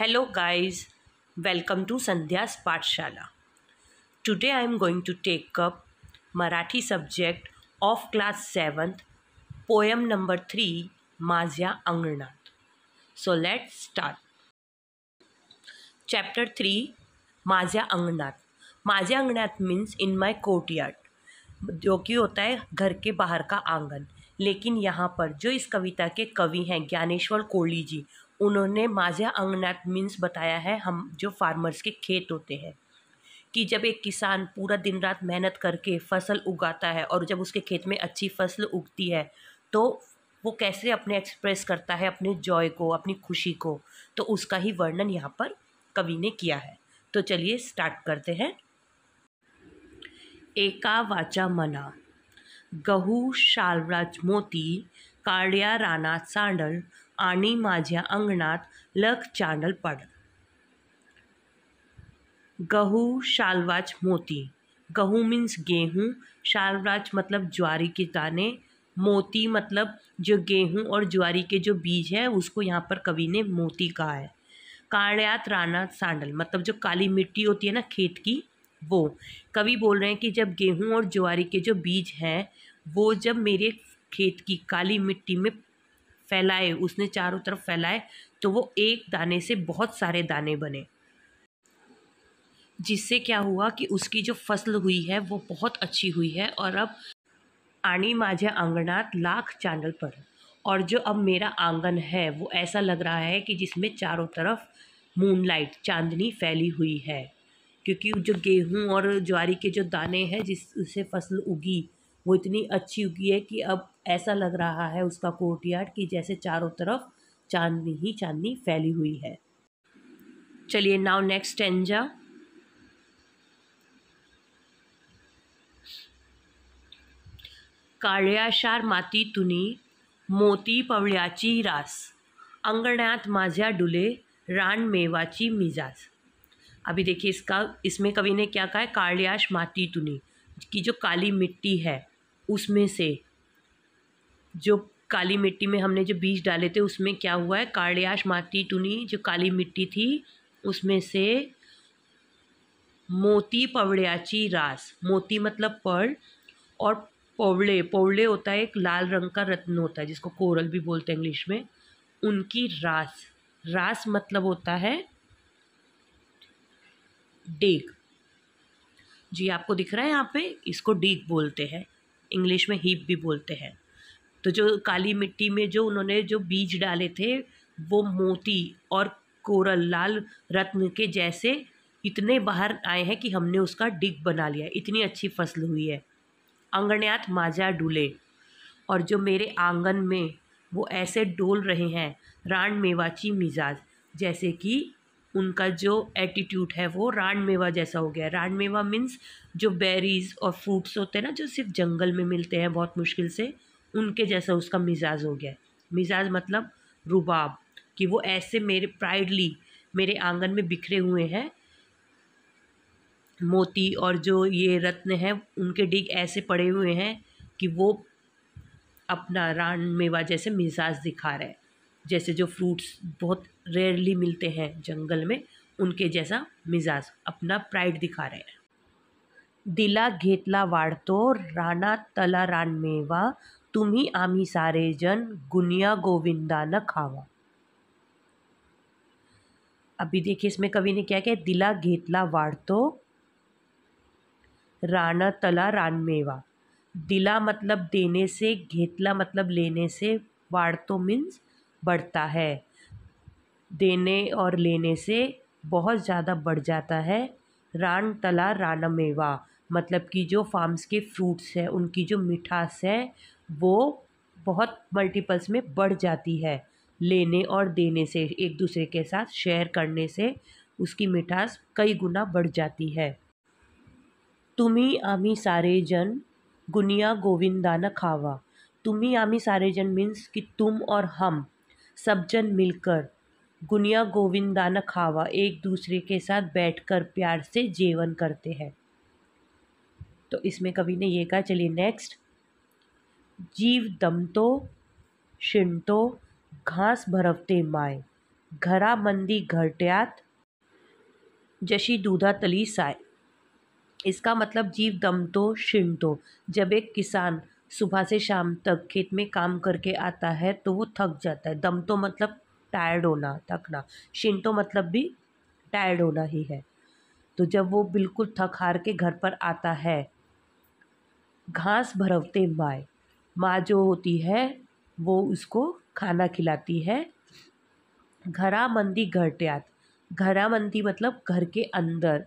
hello guys welcome to Sandhya's Pathshala today I am going to take up Marathi subject of class seventh poem number three माजिया अंगनाथ so let's start chapter three माजिया अंगनाथ माजिया अंगनाथ means in my courtyard जो कि होता है घर के बाहर का आंगन लेकिन यहाँ पर जो इस कविता के कवि हैं ज्ञानेश्वर कोहली जी उन्होंने माझा अंगनाथ मीन्स बताया है हम जो फार्मर्स के खेत होते हैं कि जब एक किसान पूरा दिन रात मेहनत करके फसल उगाता है और जब उसके खेत में अच्छी फसल उगती है तो वो कैसे अपने एक्सप्रेस करता है अपने जॉय को अपनी खुशी को तो उसका ही वर्णन यहाँ पर कवि ने किया है तो चलिए स्टार्ट करते हैं एका वाचा मना गहू शालराज मोती काड़िया राना सांडल आणि माझ्या लख चांडल पड गहू शालवाच मोती गहू मीन्स गेहूँ शालवाच मतलब ज्वारी के दाने मोती मतलब जो गेहूँ और ज्वारी के जो बीज है उसको यहाँ पर कवि ने मोती कहा है काण्यात राना सांडल मतलब जो काली मिट्टी होती है ना खेत की वो कवि बोल रहे हैं कि जब गेहूँ और ज्वारी के जो बीज हैं वो जब मेरे खेत की काली मिट्टी में फैलाए उसने चारों तरफ फैलाए तो वो एक दाने से बहुत सारे दाने बने जिससे क्या हुआ कि उसकी जो फसल हुई है वो बहुत अच्छी हुई है और अब आनी माझे आंगणात लाख चांदल पर और जो अब मेरा आंगन है वो ऐसा लग रहा है कि जिसमें चारों तरफ मूनलाइट चांदनी फैली हुई है क्योंकि जो गेहूं और ज्वारी के जो दाने हैं जिससे फसल उगी वो इतनी अच्छी उगी है कि अब ऐसा लग रहा है उसका कोर्टयार्ड कि जैसे चारों तरफ चांदनी ही चांदनी फैली हुई है चलिए नाउ नेक्स्ट काल्याशार काळ्याशार तुनी मोती पवळ्याची रास अंगणात माझ्या डुले रान मेवाची मिजाज अभी देखिए इसका इसमें कवि ने क्या कहा है काल्याश माती तुनी की जो काली मिट्टी है उसमें से जो काली मिट्टी में हमने जो बीज डाले थे उसमें क्या हुआ है कार्डियाश माटी टुनी जो काली मिट्टी थी उसमें से मोती पवड़ियाची रास मोती मतलब पर्ल और पवड़े पवड़े होता है एक लाल रंग का रत्न होता है जिसको कोरल भी बोलते हैं इंग्लिश में उनकी रास रास मतलब होता है डेग जी आपको दिख रहा है यहाँ पे इसको डीग बोलते हैं इंग्लिश में हीप भी बोलते हैं तो जो काली मिट्टी में जो उन्होंने जो बीज डाले थे वो मोती और कोरल लाल रत्न के जैसे इतने बाहर आए हैं कि हमने उसका डिग बना लिया इतनी अच्छी फसल हुई है अंगण्यात माजा डूले और जो मेरे आंगन में वो ऐसे डोल रहे हैं रान मेवाची मिजाज जैसे कि उनका जो एटीट्यूड है वो रान मेवा जैसा हो गया रान मेवा मीन्स जो बेरीज़ और फ्रूट्स होते हैं ना जो सिर्फ जंगल में मिलते हैं बहुत मुश्किल से उनके जैसा उसका मिजाज हो गया मिजाज मतलब रुबाब कि वो ऐसे मेरे प्राइडली मेरे आंगन में बिखरे हुए हैं मोती और जो ये रत्न हैं उनके डिग ऐसे पड़े हुए हैं कि वो अपना रान मेवा जैसे मिजाज दिखा रहे जैसे जो फ्रूट्स बहुत रेयरली मिलते हैं जंगल में उनके जैसा मिजाज अपना प्राइड दिखा रहे हैं दिला घेतला तो राना तला रान मेवा तुम्ही आम्ही जन गुनिया गोविंदा न खावा अभी देखिए इसमें कवि ने क्या क्या दिला घेतला वाढतो राना तला रानमेवा दिला मतलब देने से घेतला मतलब लेने से वाढ़तो मीन्स बढ़ता है देने और लेने से बहुत ज़्यादा बढ़ जाता है रान तला रानमेवा मतलब कि जो फार्म्स के फ्रूट्स हैं उनकी जो मिठास है वो बहुत मल्टीपल्स में बढ़ जाती है लेने और देने से एक दूसरे के साथ शेयर करने से उसकी मिठास कई गुना बढ़ जाती है तुम्ही आमी सारे जन गुनिया गोविंदा न खावा तुम्ही आमी सारे जन मीन्स कि तुम और हम सब जन मिलकर गुनिया गोविंदा न खावा एक दूसरे के साथ बैठकर प्यार से जेवन करते हैं तो इसमें कवि ने ये कहा चलिए नेक्स्ट जीव दमतो शिणतो घास भरवते माय मंदी घरट्यात जशी दूधा तली साय इसका मतलब जीव दमतो शिणतो जब एक किसान सुबह से शाम तक खेत में काम करके आता है तो वो थक जाता है दम तो मतलब टायर्ड होना थकना शिन तो मतलब भी टायर्ड होना ही है तो जब वो बिल्कुल थक हार के घर पर आता है घास भरवते माए माँ जो होती है वो उसको खाना खिलाती है घरामंदी घरट्यात घरामंदी मतलब घर के अंदर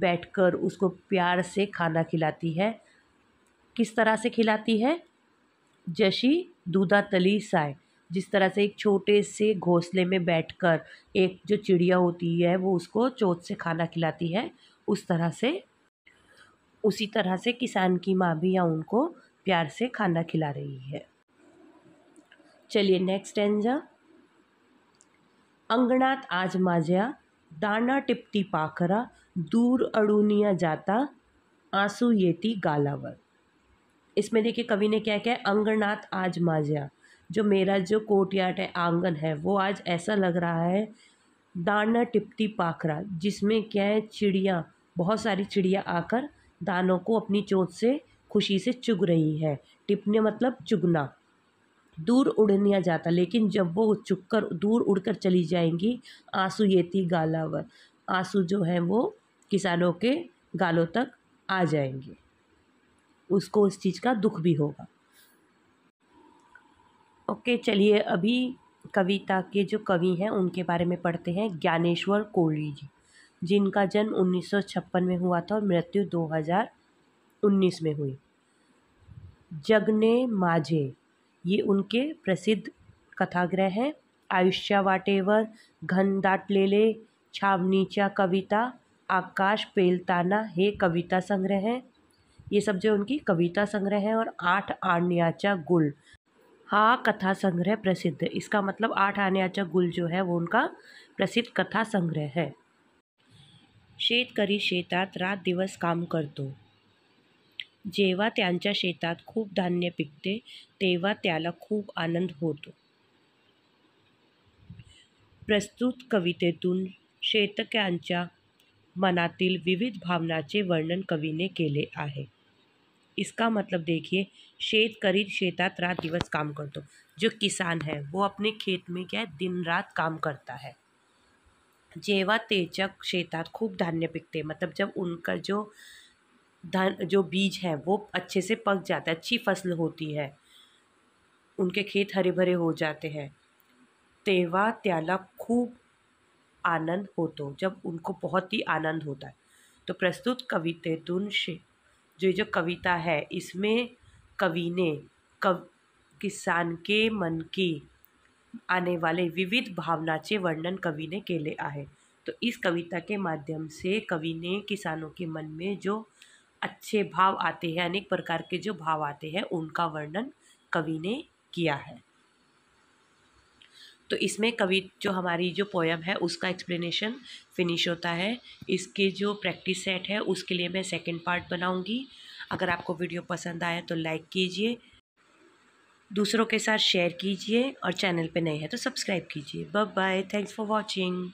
बैठकर उसको प्यार से खाना खिलाती है किस तरह से खिलाती है जशी दूधा तली साय जिस तरह से एक छोटे से घोंसले में बैठकर एक जो चिड़िया होती है वो उसको चोट से खाना खिलाती है उस तरह से उसी तरह से किसान की माँ भी या उनको प्यार से खाना खिला रही है चलिए नेक्स्ट एंजा अंगणात आज माझ्या दाना टिपटी पाखरा दूर अडूनिया जाता आंसू येती गालावर इसमें देखिए कवि ने क्या क्या है अंगनाथ आज माजिया जो मेरा जो कोटियाट है आंगन है वो आज ऐसा लग रहा है दाना टिपटी पाखरा जिसमें क्या है चिड़िया बहुत सारी चिड़िया आकर दानों को अपनी चोट से खुशी से चुग रही है टिपने मतलब चुगना दूर उड़ या जाता लेकिन जब वो चुग कर दूर उड़कर चली जाएंगी आंसू ये थी गालावर आंसू जो हैं वो किसानों के गालों तक आ जाएंगे उसको उस चीज़ का दुख भी होगा ओके चलिए अभी कविता के जो कवि हैं उनके बारे में पढ़ते हैं ज्ञानेश्वर कोहली जी जिनका जन्म उन्नीस में हुआ था और मृत्यु दो उन्नीस में हुई जगने माझे ये उनके प्रसिद्ध कथाग्रह हैं आयुष्या वाटेवर घन घनदाटलेले छावनीचा कविता आकाश पेलताना हे कविता संग्रह हैं ये सब जो उनकी कविता संग्रह हैं और आठ आन्याचा गुल हा कथा संग्रह प्रसिद्ध इसका मतलब आठ आन्याचा गुल जो है वो उनका प्रसिद्ध कथा संग्रह है शेतकरी शेतात रात दिवस काम करतो जेवा त्यांच्या शेतात खूप धान्य पिकते तेव्हा त्याला खूप आनंद होतो प्रस्तुत कवितेतून शेतक मनातील विविध भावनाचे वर्णन कवि ने केले आहे इसका मतलब देखिए शेत करीब शेतात रात दिवस काम करतो जो किसान है वो अपने खेत में क्या दिन रात काम करता है जेवा तेजक शेतात खूब धान्य पिकते मतलब जब उनका जो धन जो बीज है वो अच्छे से पक जाता है अच्छी फसल होती है उनके खेत हरे भरे हो जाते हैं तेवा त्याला खूब आनंद हो तो जब उनको बहुत ही आनंद होता है तो प्रस्तुत तुन शे जो जो कविता है इसमें कवि ने कव किसान के मन की आने वाले विविध भावनाचे वर्णन कवि ने केले आए तो इस कविता के माध्यम से कवि ने किसानों के मन में जो अच्छे भाव आते हैं अनेक प्रकार के जो भाव आते हैं उनका वर्णन कवि ने किया है तो इसमें कवि जो हमारी जो पोयम है उसका एक्सप्लेनेशन फिनिश होता है इसके जो प्रैक्टिस सेट है उसके लिए मैं सेकंड पार्ट बनाऊंगी अगर आपको वीडियो पसंद आया तो लाइक कीजिए दूसरों के साथ शेयर कीजिए और चैनल पे नए हैं तो सब्सक्राइब कीजिए bye bye thanks for watching